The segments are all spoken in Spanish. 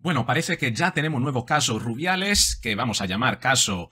Bueno, parece que ya tenemos nuevo caso rubiales, que vamos a llamar caso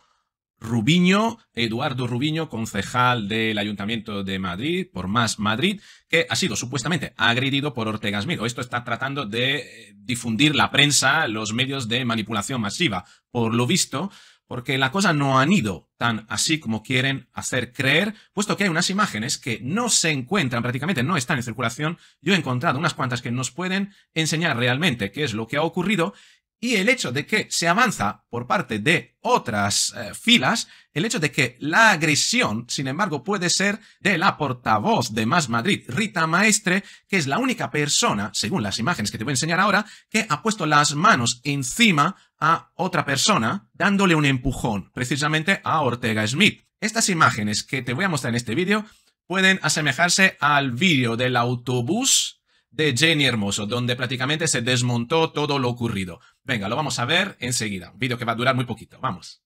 Rubiño, Eduardo Rubiño, concejal del Ayuntamiento de Madrid, por Más Madrid, que ha sido supuestamente agredido por Ortega Smith. Esto está tratando de difundir la prensa, los medios de manipulación masiva. Por lo visto, porque la cosa no han ido tan así como quieren hacer creer, puesto que hay unas imágenes que no se encuentran, prácticamente no están en circulación. Yo he encontrado unas cuantas que nos pueden enseñar realmente qué es lo que ha ocurrido y el hecho de que se avanza por parte de otras eh, filas, el hecho de que la agresión, sin embargo, puede ser de la portavoz de Más Madrid, Rita Maestre, que es la única persona, según las imágenes que te voy a enseñar ahora, que ha puesto las manos encima a otra persona dándole un empujón, precisamente a Ortega Smith. Estas imágenes que te voy a mostrar en este vídeo pueden asemejarse al vídeo del autobús de Jenny Hermoso, donde prácticamente se desmontó todo lo ocurrido. Venga, lo vamos a ver enseguida. Un vídeo que va a durar muy poquito. Vamos.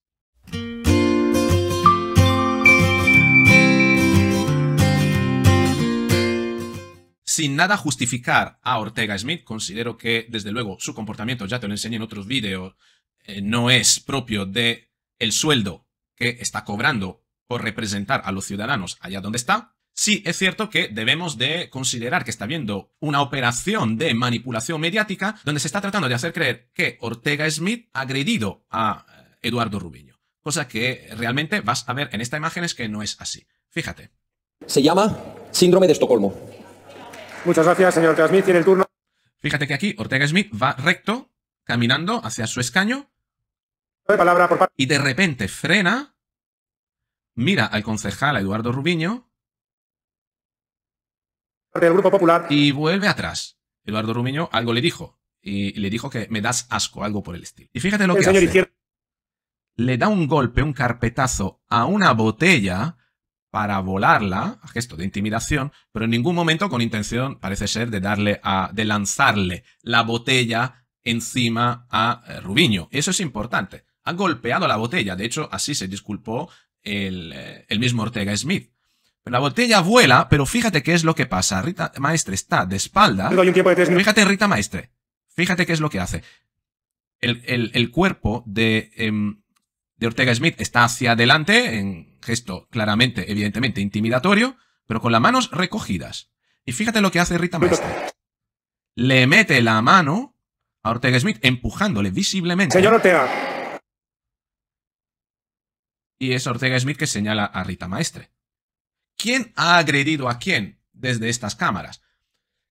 sin nada justificar a Ortega Smith. Considero que, desde luego, su comportamiento, ya te lo enseñé en otros vídeos, eh, no es propio de el sueldo que está cobrando por representar a los ciudadanos allá donde está. Sí, es cierto que debemos de considerar que está habiendo una operación de manipulación mediática donde se está tratando de hacer creer que Ortega Smith ha agredido a eh, Eduardo Rubiño. Cosa que realmente vas a ver en esta imagen es que no es así. Fíjate. Se llama síndrome de Estocolmo. Muchas gracias, señor Smith. Tiene el turno. Fíjate que aquí Ortega Smith va recto, caminando hacia su escaño. y de repente frena, mira al concejal Eduardo Rubiño. Del Grupo Popular. Y vuelve atrás. Eduardo Rubiño algo le dijo. Y le dijo que me das asco, algo por el estilo. Y fíjate lo que Le da un golpe, un carpetazo a una botella para volarla, gesto de intimidación, pero en ningún momento con intención, parece ser, de darle a, de lanzarle la botella encima a eh, Rubiño. Eso es importante. Ha golpeado la botella, de hecho, así se disculpó eh, el, mismo Ortega Smith. La botella vuela, pero fíjate qué es lo que pasa. Rita Maestre está de espalda. fíjate, Rita Maestre. Fíjate qué es lo que hace. El, cuerpo de, em, de Ortega Smith está hacia adelante, en, gesto claramente, evidentemente intimidatorio, pero con las manos recogidas. Y fíjate lo que hace Rita Maestre. Le mete la mano a Ortega Smith empujándole visiblemente. Señor Ortega. Y es Ortega Smith que señala a Rita Maestre. ¿Quién ha agredido a quién desde estas cámaras?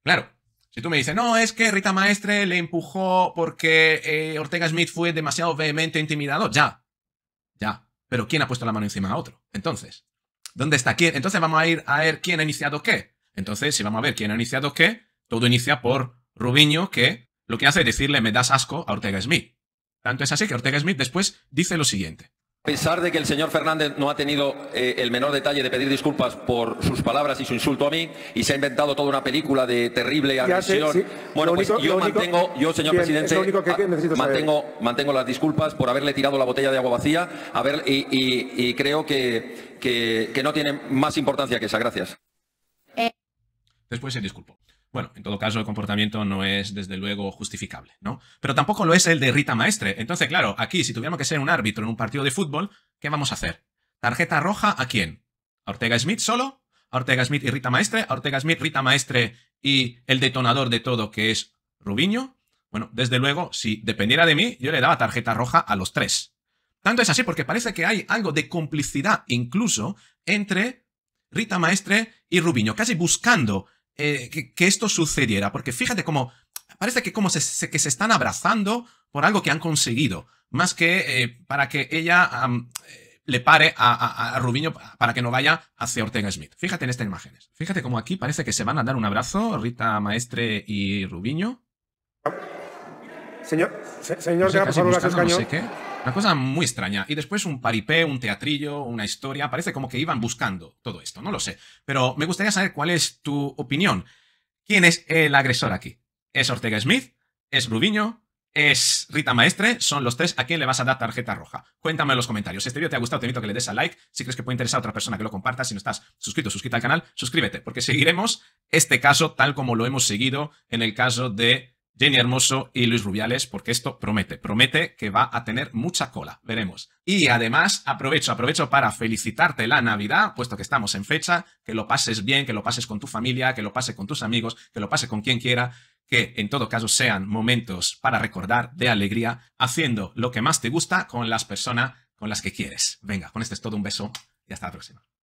Claro, si tú me dices, no, es que Rita Maestre le empujó porque eh, Ortega Smith fue demasiado vehemente e intimidado, ya, ya. Pero ¿quién ha puesto la mano encima a otro? Entonces, ¿dónde está quién? Entonces vamos a ir a ver quién ha iniciado qué. Entonces, si vamos a ver quién ha iniciado qué, todo inicia por Rubiño, que lo que hace es decirle, me das asco a Ortega Smith. Tanto es así que Ortega Smith después dice lo siguiente. A pesar de que el señor Fernández no ha tenido eh, el menor detalle de pedir disculpas por sus palabras y su insulto a mí y se ha inventado toda una película de terrible agresión. Bueno, pues, yo mantengo, yo señor presidente, mantengo, las disculpas por haberle tirado la botella de agua vacía y, creo que, que, que no tiene más importancia que esa. Gracias. Después se disculpo. Bueno, en todo caso, el comportamiento no es, desde luego, justificable, ¿no? Pero tampoco lo es el de Rita Maestre. Entonces, claro, aquí, si tuviéramos que ser un árbitro en un partido de fútbol, ¿qué vamos a hacer? ¿Tarjeta roja a quién? ¿A Ortega Smith solo? ¿A Ortega Smith y Rita Maestre? ¿A Ortega Smith, Rita Maestre y el detonador de todo que es Rubiño? Bueno, desde luego, si dependiera de mí, yo le daba tarjeta roja a los tres. Tanto es así porque parece que hay algo de complicidad incluso entre Rita Maestre y Rubiño, casi buscando eh, que, esto sucediera, porque fíjate cómo parece que como se, que se están abrazando por algo que han conseguido, más que eh, para que ella le pare a, a, Rubiño para que no vaya hacia Ortega Smith. Fíjate en estas imágenes. Fíjate cómo aquí parece que se van a dar un abrazo, Rita Maestre y Rubiño. Señor, señor, va a pasar una cosa muy extraña. Y después un paripé, un teatrillo, una historia. Parece como que iban buscando todo esto, no lo sé. Pero me gustaría saber cuál es tu opinión. ¿Quién es el agresor aquí? ¿Es Ortega Smith? ¿Es Rubiño? ¿Es Rita Maestre? Son los tres a quién le vas a dar tarjeta roja. Cuéntame en los comentarios. Si este vídeo te ha gustado, te invito a que le des a like. Si crees que puede interesar a otra persona que lo compartas, si no estás suscrito, suscríbete al canal, suscríbete, porque seguiremos este caso tal como lo hemos seguido en el caso de Jenny Hermoso y Luis Rubiales, porque esto promete, promete que va a tener mucha cola, veremos. Y además, aprovecho, aprovecho para felicitarte la Navidad, puesto que estamos en fecha, que lo pases bien, que lo pases con tu familia, que lo pases con tus amigos, que lo pases con quien quiera, que en todo caso sean momentos para recordar de alegría, haciendo lo que más te gusta con las personas con las que quieres. Venga, con este es todo, un beso y hasta la próxima.